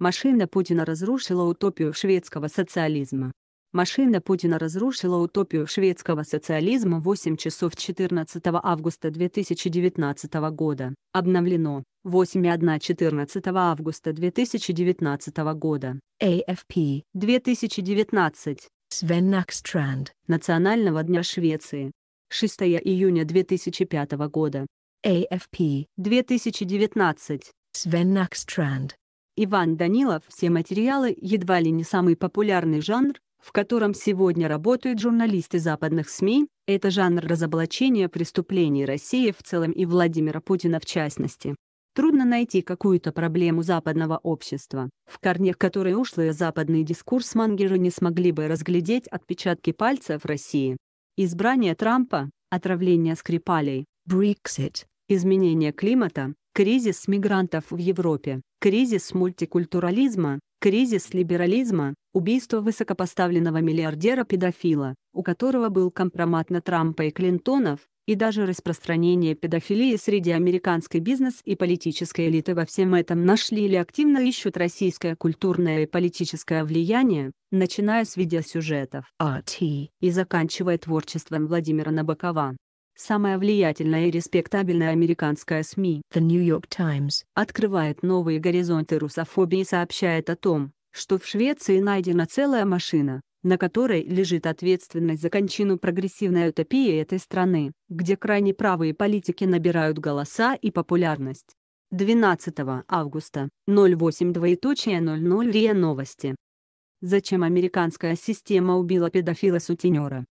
Машина Путина разрушила утопию шведского социализма. Машина Путина разрушила утопию шведского социализма 8 часов 14 августа 2019 года. Обновлено. 8.1.14 августа 2019 года. AFP 2019. Свен Накстранд. Национального дня Швеции. 6 июня 2005 года. AFP 2019. Свен Накстранд. Иван Данилов. Все материалы едва ли не самый популярный жанр, в котором сегодня работают журналисты западных СМИ, это жанр разоблачения преступлений России в целом и Владимира Путина в частности. Трудно найти какую-то проблему западного общества, в корнях которой ушлые западные дискурс мангеры не смогли бы разглядеть отпечатки пальцев России. Избрание Трампа, отравление Скрипалей, Brexit, изменение климата, кризис мигрантов в Европе, кризис мультикультурализма, кризис либерализма, убийство высокопоставленного миллиардера-педофила, у которого был компромат на Трампа и Клинтонов, и даже распространение педофилии среди американской бизнес и политической элиты во всем этом нашли или активно ищут российское культурное и политическое влияние, начиная с видеосюжетов АТ и заканчивая творчеством Владимира Набокова самая влиятельная и респектабельная американская СМИ The New York Times открывает новые горизонты русофобии и сообщает о том, что в Швеции найдена целая машина, на которой лежит ответственность за кончину прогрессивной утопии этой страны, где крайне правые политики набирают голоса и популярность. 12 августа, 08.00 РИА Новости. Зачем американская система убила педофила-сутенера?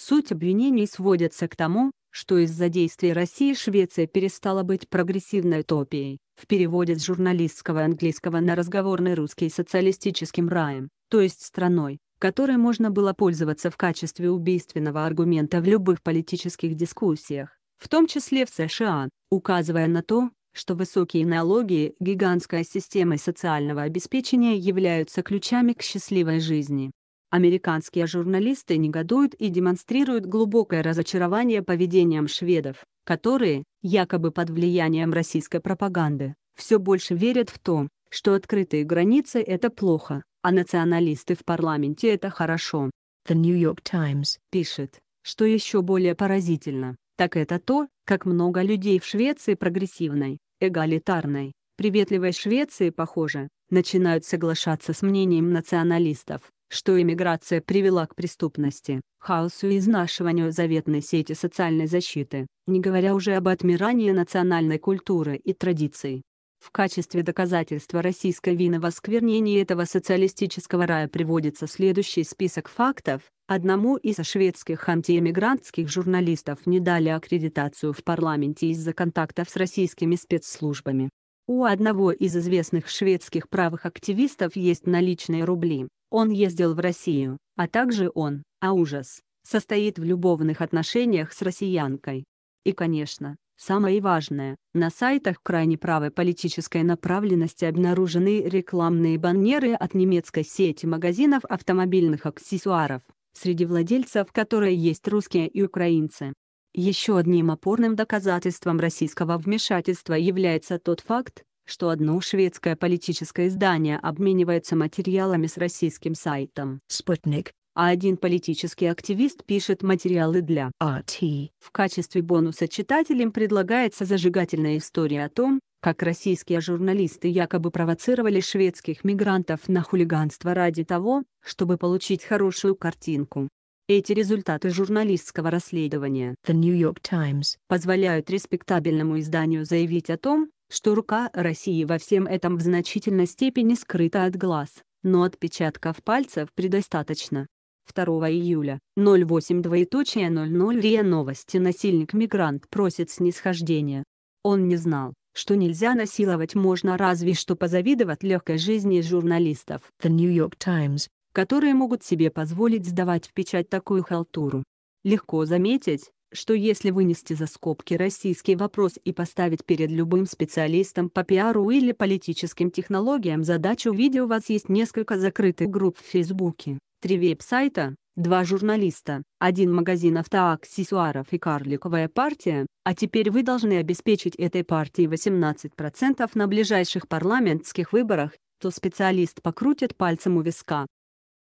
Суть обвинений сводится к тому, что из-за действий России Швеция перестала быть прогрессивной утопией, в переводе с журналистского английского на разговорный русский социалистическим раем, то есть страной, которой можно было пользоваться в качестве убийственного аргумента в любых политических дискуссиях, в том числе в США, указывая на то, что высокие налоги и гигантская система социального обеспечения являются ключами к счастливой жизни. Американские журналисты негодуют и демонстрируют глубокое разочарование поведением шведов, которые, якобы под влиянием российской пропаганды, все больше верят в то, что открытые границы – это плохо, а националисты в парламенте – это хорошо. The New York Times пишет, что еще более поразительно, так это то, как много людей в Швеции прогрессивной, эгалитарной, приветливой Швеции, похоже, начинают соглашаться с мнением националистов, что иммиграция привела к преступности, хаосу и изнашиванию заветной сети социальной защиты, не говоря уже об отмирании национальной культуры и традиций. В качестве доказательства российской вины в осквернении этого социалистического рая приводится следующий список фактов. Одному из шведских антиэмигрантских журналистов не дали аккредитацию в парламенте из-за контактов с российскими спецслужбами. У одного из известных шведских правых активистов есть наличные рубли, он ездил в Россию, а также он, а ужас, состоит в любовных отношениях с россиянкой. И, конечно, самое важное, на сайтах крайне правой политической направленности обнаружены рекламные баннеры от немецкой сети магазинов автомобильных аксессуаров, среди владельцев которой есть русские и украинцы. Еще одним опорным доказательством российского вмешательства является тот факт, что одно шведское политическое издание обменивается материалами с российским сайтом «Спутник», а один политический активист пишет материалы для «АТ». В качестве бонуса читателям предлагается зажигательная история о том, как российские журналисты якобы провоцировали шведских мигрантов на хулиганство ради того, чтобы получить хорошую картинку. Эти результаты журналистского расследования The New York Times позволяют респектабельному изданию заявить о том, что рука России во всем этом в значительной степени скрыта от глаз, но отпечатков пальцев предостаточно. 2 июля, 08.00 РИА Новости Насильник-мигрант просит снисхождения. Он не знал, что нельзя насиловать можно разве что позавидовать легкой жизни журналистов The New York Times, которые могут себе позволить сдавать в печать такую халтуру. Легко заметить, что если вынести за скобки российский вопрос и поставить перед любым специалистом по пиару или политическим технологиям задачу видео у вас есть несколько закрытых групп в Фейсбуке, три веб-сайта, два журналиста, один магазин автоаксессуаров и карликовая партия, а теперь вы должны обеспечить этой партии 18% на ближайших парламентских выборах, то специалист покрутит пальцем у виска.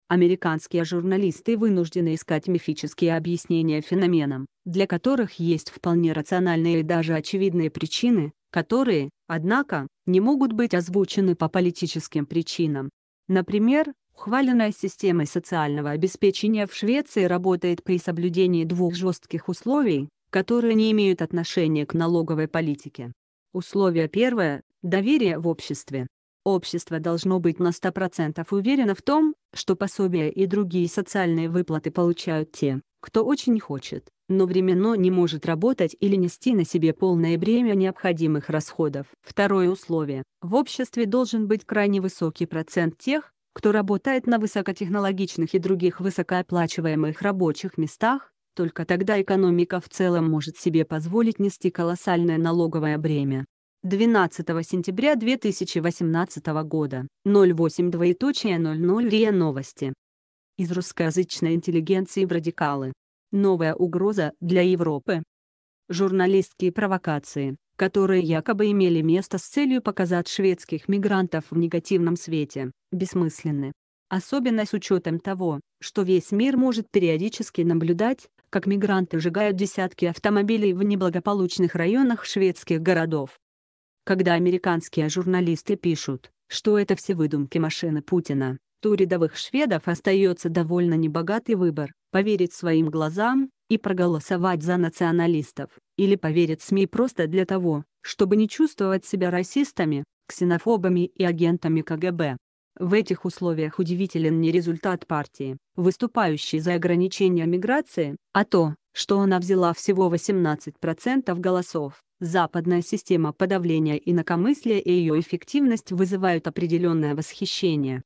Американские журналисты вынуждены искать мифические объяснения феноменам, для которых есть вполне рациональные и даже очевидные причины, которые, однако, не могут быть озвучены по политическим причинам. Например, Ухваленная система социального обеспечения в Швеции работает при соблюдении двух жестких условий, которые не имеют отношения к налоговой политике. Условие первое – доверие в обществе. Общество должно быть на 100% уверено в том, что пособия и другие социальные выплаты получают те, кто очень хочет, но временно не может работать или нести на себе полное бремя необходимых расходов. Второе условие. В обществе должен быть крайне высокий процент тех, кто работает на высокотехнологичных и других высокооплачиваемых рабочих местах, только тогда экономика в целом может себе позволить нести колоссальное налоговое бремя. 12 сентября 2018 года, 08 двоеточие РИА Новости из русскоязычной интеллигенции в радикалы. Новая угроза для Европы. Журналистские провокации, которые якобы имели место с целью показать шведских мигрантов в негативном свете, бессмысленны. Особенно с учетом того, что весь мир может периодически наблюдать, как мигранты сжигают десятки автомобилей в неблагополучных районах шведских городов. Когда американские журналисты пишут, что это все выдумки машины Путина, у рядовых шведов остается довольно небогатый выбор – поверить своим глазам и проголосовать за националистов, или поверить СМИ просто для того, чтобы не чувствовать себя расистами, ксенофобами и агентами КГБ. В этих условиях удивителен не результат партии, выступающей за ограничение миграции, а то, что она взяла всего 18% голосов. Западная система подавления инакомыслия и ее эффективность вызывают определенное восхищение.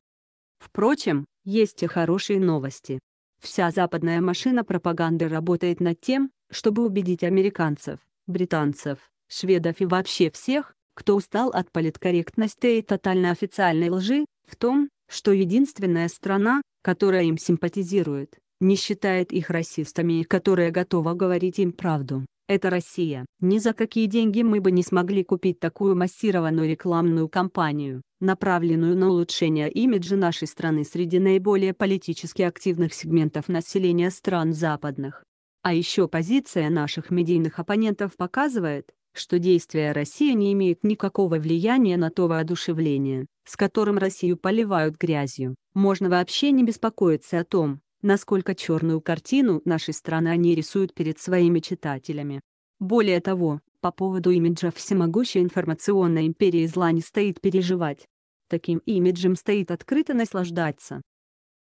Впрочем, есть и хорошие новости. Вся западная машина пропаганды работает над тем, чтобы убедить американцев, британцев, шведов и вообще всех, кто устал от политкорректности и тотально официальной лжи, в том, что единственная страна, которая им симпатизирует, не считает их расистами и которая готова говорить им правду. Это Россия. Ни за какие деньги мы бы не смогли купить такую массированную рекламную кампанию, направленную на улучшение имиджа нашей страны среди наиболее политически активных сегментов населения стран западных. А еще позиция наших медийных оппонентов показывает, что действия России не имеют никакого влияния на то воодушевление, с которым Россию поливают грязью. Можно вообще не беспокоиться о том, насколько черную картину нашей страны они рисуют перед своими читателями. Более того, по поводу имиджа всемогущей информационной империи зла не стоит переживать. Таким имиджем стоит открыто наслаждаться.